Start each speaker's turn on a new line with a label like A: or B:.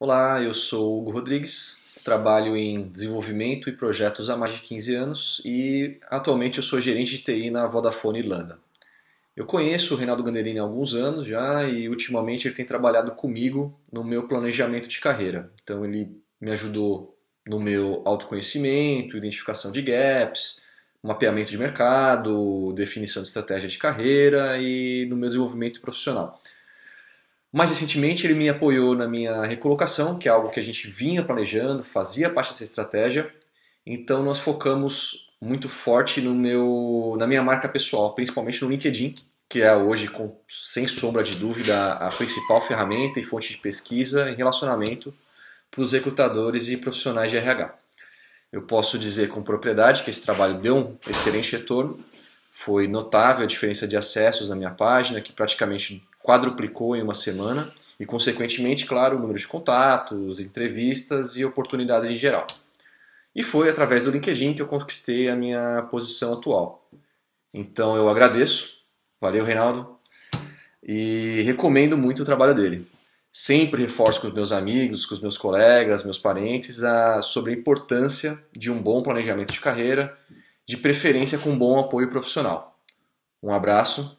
A: Olá, eu sou Hugo Rodrigues, trabalho em desenvolvimento e projetos há mais de 15 anos e atualmente eu sou gerente de TI na Vodafone Irlanda. Eu conheço o Reinaldo Ganderini há alguns anos já e ultimamente ele tem trabalhado comigo no meu planejamento de carreira. Então ele me ajudou no meu autoconhecimento, identificação de gaps, mapeamento de mercado, definição de estratégia de carreira e no meu desenvolvimento profissional. Mais recentemente, ele me apoiou na minha recolocação, que é algo que a gente vinha planejando, fazia parte dessa estratégia. Então, nós focamos muito forte no meu, na minha marca pessoal, principalmente no LinkedIn, que é hoje, com, sem sombra de dúvida, a principal ferramenta e fonte de pesquisa e relacionamento para os recrutadores e profissionais de RH. Eu posso dizer com propriedade que esse trabalho deu um excelente retorno. Foi notável a diferença de acessos na minha página, que praticamente quadruplicou em uma semana e, consequentemente, claro, o número de contatos, entrevistas e oportunidades em geral. E foi através do LinkedIn que eu conquistei a minha posição atual. Então eu agradeço, valeu Reinaldo, e recomendo muito o trabalho dele. Sempre reforço com os meus amigos, com os meus colegas, meus parentes, a, sobre a importância de um bom planejamento de carreira, de preferência com um bom apoio profissional. Um abraço